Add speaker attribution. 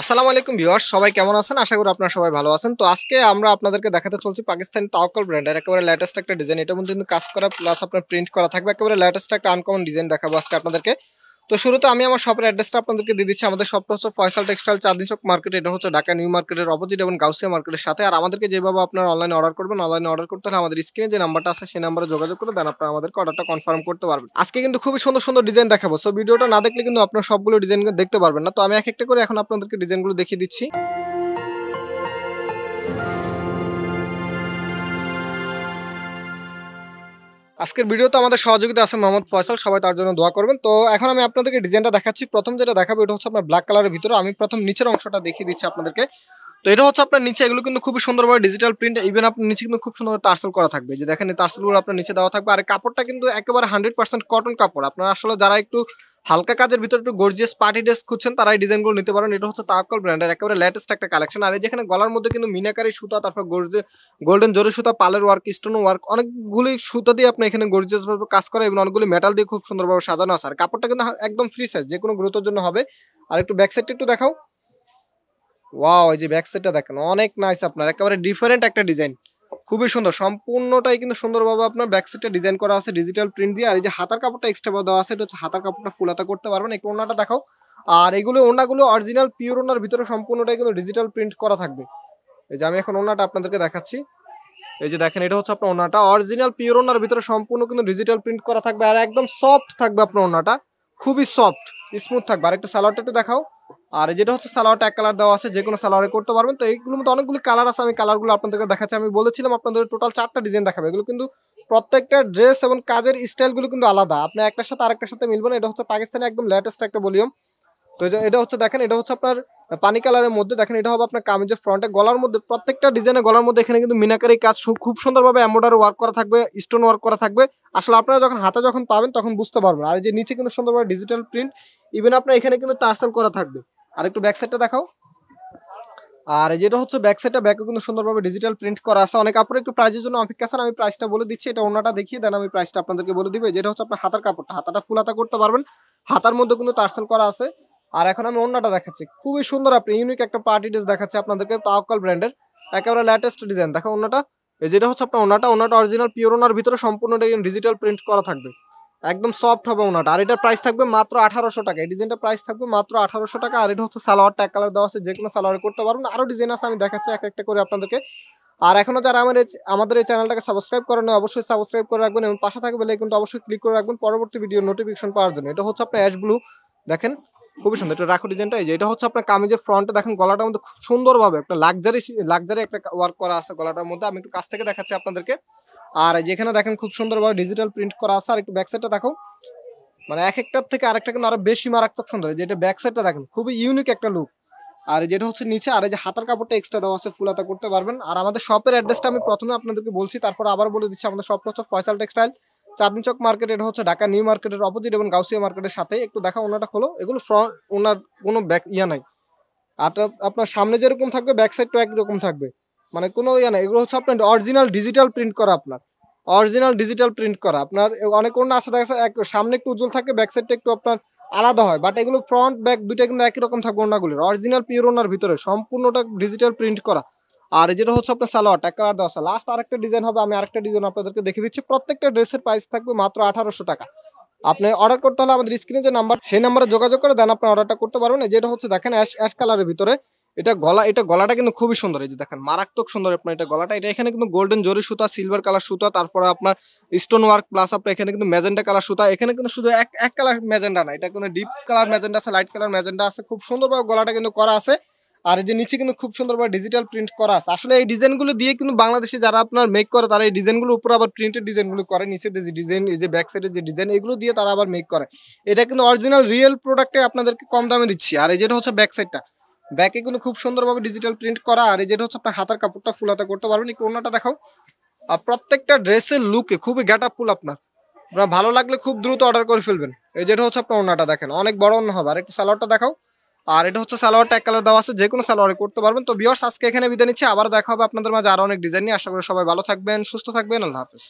Speaker 1: আসসালামু আলাইকুম ভিউয়ার্স সবাই কেমন আছেন আশা করি আপনারা সবাই ভালো আছেন তো আজকে আমরা আপনাদেরকে দেখাতে চলছি পাকিস্তানি তাওকল ব্র্যান্ডের একেবারে লেটেস্ট একটা ডিজাইন এটার মধ্যে কিন্তু কাজ করা প্লাস আপনার প্রিন্ট করা থাকবে একেবারে লেটেস্ট একটা আনকমন ডিজাইন দেখাবো আজকে আপনাদেরকে তো শুরুতে আমি আমার শপের অ্যাড্রেসটা আপনাদেরকে দিয়ে দিচ্ছি আমাদের শপটা হচ্ছে ফয়সাল টেক্সটাইল চাঁদনি চক মার্কেট এটা হচ্ছে ঢাকা নিউ মার্কেটের অপোজিট এবং গাউসিয়া মার্কেটের সাথে আর আমাদেরকে যেভাবে আপনারা অনলাইনে অর্ডার করবেন অনলাইনে অর্ডার করতে হলে আমাদের স্ক্রিনে যে নাম্বারটা আছে সেই নাম্বারে যোগাযোগ করে দেন আপনারা আমাদেরকে অর্ডারটা কনফার্ম করতে পারবেন আজকে কিন্তু খুবই সুন্দর সুন্দর ডিজাইন দেখাবো সো ভিডিওটা না দেখলে কিন্তু আপনারা সবগুলো ডিজাইন দেখতে পারবেন না তো আমি এক একটা করে এখন আপনাদেরকে ডিজাইনগুলো দেখিয়ে দিচ্ছি আজকের ভিডিওতে আমাদের সহযোগিতা আছে মোহাম্মদ ফয়সাল সবাই তার জন্য দোয়া করবেন তো এখন আমি আপনাদেরকে ডিজাইনটা দেখাচ্ছি প্রথম যেটা দেখাবো এটা হচ্ছে আপনার ব্ল্যাক কালারের ভিতরে আমি প্রথম নিচের অংশটা দেখিয়ে দিচ্ছি আপনাদেরকে তো এটা হচ্ছে আপনার নিচে এগুলো কিন্তু খুব সুন্দরভাবে ডিজিটাল প্রিন্ট ইভেন আপনার নিচে কিন্তু খুব সুন্দর তার্সেল করা থাকবে যে দেখেন তার্সেলগুলো আপনার নিচে দেওয়া থাকবে আর কাপড়টা কিন্তু একেবারে হান্ড্রেড পার্সেন্ট কটন কাপড় আপনার আসলে যারা একটু হালকা কাজের ভিতরে একটু গর্জিয়াস পার্টি ড্রেস খুঁজছেন তারা এই ডিজাইনগুলো নিতে পারেন এটা হচ্ছে তাকল ব্র্যান্ডের একেবারে লেটেস্ট একটা কালেকশন আর এই যেখানে গলার মধ্যে কিন্তু মিনাকারি সুতা তারপর গর্জে গোল্ডেন জোরে সুতা পালের ওয়ার্ক স্টোন ওয়ার্ক অনেকগুলি সুতা দিয়ে আপনি এখানে গর্জিয়াসভাবে কাজ করা এবং অনেকগুলি মেটাল দিয়ে খুব সুন্দরভাবে সাজানো আছে আর কাপড়টা কিন্তু একদম ফ্রি সাইজ যে কোনো গ্রোথের জন্য হবে আর একটু ব্যাক সাইডটা একটু দেখাও ওয়া ওই যে ব্যাক সাইডটা দেখেন অনেক নাইস আপনার একেবারে ডিফারেন্ট একটা ডিজাইন খুবই সুন্দর সম্পূর্ণটাই কিন্তু সুন্দরভাবে আপনার ব্যাকসাইডটা ডিজাইন করা আছে ডিজিটাল প্রিন্ট দিয়ে আর এই যে হাতার কাপড়টা এক্সট্রা দেওয়া আছে এটা হচ্ছে হাতার কাপড়টা ফুল করতে পারবেন একটু ওনাটা দেখাও আর এগুলো ওনাগুলো অরিজিনাল পিওর ওনার ভিতরে সম্পূর্ণটাই কিন্তু ডিজিটাল প্রিন্ট করা থাকবে এই যে আমি এখন ওনাটা আপনাদেরকে দেখাচ্ছি এই যে দেখেন এটা হচ্ছে আপনার ওনাটা অরিজিনাল পিওর ওনার ভিতরে সম্পূর্ণ কিন্তু ডিজিটাল প্রিন্ট করা থাকবে আর একদম সফট থাকবে আপনার ওনাটা খুবই সফট স্মুথ থাকবে আর একটা স্যালাডটা একটু দেখাও আর যেটা হচ্ছে সালোয়ারটা এক কালার দেওয়া আছে যে কোনো সালোয়ারে করতে পারবেন তো এইগুলোর মধ্যে অনেকগুলি কালার আছে আমি কালারগুলো আপনাদেরকে দেখাচ্ছি আমি বলেছিলাম আপনাদের টোটাল চারটা ডিজাইন দেখাবে এগুলো কিন্তু প্রত্যেকটা ড্রেস এবং কাজের স্টাইলগুলো কিন্তু আলাদা আপনি একটার সাথে আরেকটার সাথে মিলবেন এটা হচ্ছে পাকিস্তানি একদম লেটেস্ট একটা ভলিউম তো এটা হচ্ছে দেখেন এটা হচ্ছে আপনার পানি কালারের মধ্যে দেখেন এটা হবে আপনার কামিজের ফ্রন্টে গলার মধ্যে প্রত্যেকটা ডিজাইনের গলার মধ্যে এখানে কিন্তু মিনাকারি কাজ খুব সুন্দরভাবে অ্যাম্বোডার ওয়ার্ক করা থাকবে স্টোন ওয়ার্ক করা থাকবে আসলে আপনারা যখন হাতে যখন পাবেন তখন বুঝতে পারবেন আর যে নিচে কিন্তু সুন্দরভাবে ডিজিটাল প্রিন্ট ইভেন আপনার এখানে কিন্তু টার্সেল করা থাকবে আর একটু ব্যাক সাইডটা দেখাও আর যেটা হচ্ছে ব্যাক সাইডটা ব্যাকে কিন্তু সুন্দরভাবে ডিজিটাল প্রিন্ট করা আছে অনেক কাপড় একটু প্রাইজের জন্য অপেক্ষা আছেন আমি প্রাইসটা বলে দিচ্ছি এটা ওনাটা দেখিয়ে দেন আমি প্রাইসটা আপনাদেরকে বলে দিব যেটা হচ্ছে আপনার হাতার কাপড়টা হাতাটা ফুল হাতা করতে পারবেন হাতার মধ্যে কিন্তু তারসেল করা আছে আর এখন আমি ওনাটা দেখাচ্ছি খুবই সুন্দর আপনি ইউনিক একটা পার্টি ড্রেস দেখাচ্ছি আপনাদেরকে তাওকাল ব্র্যান্ডের একেবারে লেটেস্ট ডিজাইন দেখো ওনাটা যেটা হচ্ছে আপনার ওনাটা ওনাটা অরিজিনাল পিওর ওনার ভিতরে সম্পূর্ণটা ডিজিটাল প্রিন্ট করা থাকবে একদম সফট হবে ওনাটা আর এটার প্রাইস থাকবে মাত্র আঠারোশো টাকা এই ডিজাইনটা প্রাইস থাকবে মাত্র আঠারোশো টাকা আর এটা হচ্ছে সালোয়ারটা এক কালার দেওয়া আছে যে কোনো সালোয়ার করতে পারবেন আরও ডিজাইন আছে আমি দেখাচ্ছি এক একটা করে আপনাদেরকে আর এখনও যারা আমার আমাদের এই চ্যানেলটাকে সাবস্ক্রাইব করেন অবশ্যই সাবস্ক্রাইব করে রাখবেন এবং পাশে থাকবে কিন্তু অবশ্যই ক্লিক করে রাখবেন পরবর্তী ভিডিও নোটিফিকেশন পাওয়ার জন্য এটা হচ্ছে আপনার অ্যাশ ব্লু দেখেন খুবই সুন্দর এটা রাখো ডিজাইনটা এই যে এটা হচ্ছে আপনার কামিজের ফ্রন্টে দেখেন গলাটার মধ্যে খুব সুন্দরভাবে একটা লাক্সারি লাক্সারি একটা ওয়ার্ক করা আছে গলাটার মধ্যে আমি একটু কাছ থেকে দেখাচ্ছি আপনাদেরকে আর যেখানে দেখেন খুব সুন্দরভাবে ডিজিটাল প্রিন্ট করা আছে আর একটু ব্যাকসাইডটা দেখো মানে এক একটার থেকে আরেকটা কিন্তু আরো বেশি মারাত্মক সুন্দর যেটা ব্যাকসাইডটা দেখেন খুবই ইউনিক একটা লুক আর যেটা হচ্ছে নিচে আর এই যে হাতার কাপড়টা এক্সট্রা দেওয়া আছে ফুল হাতা করতে পারবেন আর আমাদের শপের অ্যাড্রেসটা আমি প্রথমে আপনাদেরকে বলছি তারপর আবার বলে দিচ্ছি আমাদের শপ হচ্ছে ফয়সাল টেক্সটাইল চাঁদনি চক মার্কেট এটা হচ্ছে ঢাকা নিউ মার্কেটের অপোজিট এবং গাউসিয়া মার্কেটের সাথে একটু দেখা ওনাটা হলো এগুলো ফ্রন্ট ওনার কোনো ব্যাক ইয়া নাই আর আপনার সামনে যেরকম থাকবে ব্যাক সাইডটা একরকম থাকবে মানে কোনো ইয়ে না এগুলো হচ্ছে আপনার অরিজিনাল ডিজিটাল প্রিন্ট করা আপনার অরিজিনাল ডিজিটাল প্রিন্ট করা আপনার অনেক অন্য আছে দেখা যাচ্ছে সামনে একটু উজ্জ্বল থাকে ব্যাক সাইডটা একটু আপনার আলাদা হয় বাট এগুলো ফ্রন্ট ব্যাক দুইটা কিন্তু একই রকম থাকবে ওড়নাগুলির অরিজিনাল পিওর ওনার ভিতরে সম্পূর্ণটা ডিজিটাল প্রিন্ট করা আর যেটা হচ্ছে আপনার সালোয়ার টাকার দশা লাস্ট আরেকটা ডিজাইন হবে আমি আরেকটা ডিজাইন আপনাদেরকে দেখে দিচ্ছি প্রত্যেকটা ড্রেসের প্রাইস থাকবে মাত্র আঠারোশো টাকা আপনি অর্ডার করতে হলে আমাদের স্ক্রিনে যে নাম্বার সেই নাম্বারে যোগাযোগ করে দেন আপনি অর্ডারটা করতে পারবেন যেটা হচ্ছে দেখেন অ্যাশ অ্যাশ কালারের ভিতরে এটা গলা এটা গলাটা কিন্তু খুবই সুন্দর এই যে দেখেন মারাত্মক সুন্দর আপনার এটা গলাটা এটা এখানে কিন্তু গোল্ডেন জরি সুতা সিলভার কালার সুতা তারপরে আপনার স্টোন ওয়ার্ক প্লাস আপনার এখানে কিন্তু ম্যাজেন্ডা কালার সুতা এখানে কিন্তু শুধু এক এক কালার ম্যাজেন্ডা না এটা কিন্তু ডিপ কালার ম্যাজেন্ডা আছে লাইট কালার ম্যাজেন্ডা আছে খুব সুন্দরভাবে গলাটা কিন্তু করা আছে আর এই যে নিচে কিন্তু খুব সুন্দরভাবে ডিজিটাল প্রিন্ট করা আছে আসলে এই ডিজাইনগুলো দিয়ে কিন্তু বাংলাদেশে যারা আপনার মেক করে তারা এই ডিজাইনগুলো উপরে আবার প্রিন্টের ডিজাইনগুলো করে নিচের যে ডিজাইন এই যে ব্যাক সাইডের যে ডিজাইন এগুলো দিয়ে তারা আবার মেক করে এটা কিন্তু অরিজিনাল রিয়েল প্রোডাক্টে আপনাদেরকে কম দামে দিচ্ছি আর এই যেটা হচ্ছে ব্যাক সাইডটা ব্যাকে কিন্তু খুব সুন্দরভাবে ডিজিটাল প্রিন্ট করা আর এই যেটা হচ্ছে আপনার হাতার কাপড়টা ফুল হাতে করতে পারবেন একটু অন্যটা দেখাও আর প্রত্যেকটা ড্রেসের লুকে খুবই গ্যাট ফুল আপনার আপনার ভালো লাগলে খুব দ্রুত অর্ডার করে ফেলবেন এই যেটা হচ্ছে আপনার অন্যটা দেখেন অনেক বড় অন্য হবে আর একটু সালোয়ারটা দেখাও আর এটা হচ্ছে সালোয়ারটা এক কালার দেওয়া আছে যে কোনো সালোয়ারে করতে পারবেন তো বিয়ার্স আজকে এখানে বিদায় নিচ্ছি আবার দেখা হবে আপনাদের মাঝে আরো অনেক ডিজাইন নিয়ে আশা করি সবাই ভালো থাকবেন সুস্থ থাকবেন আল্লাহ হাফিজ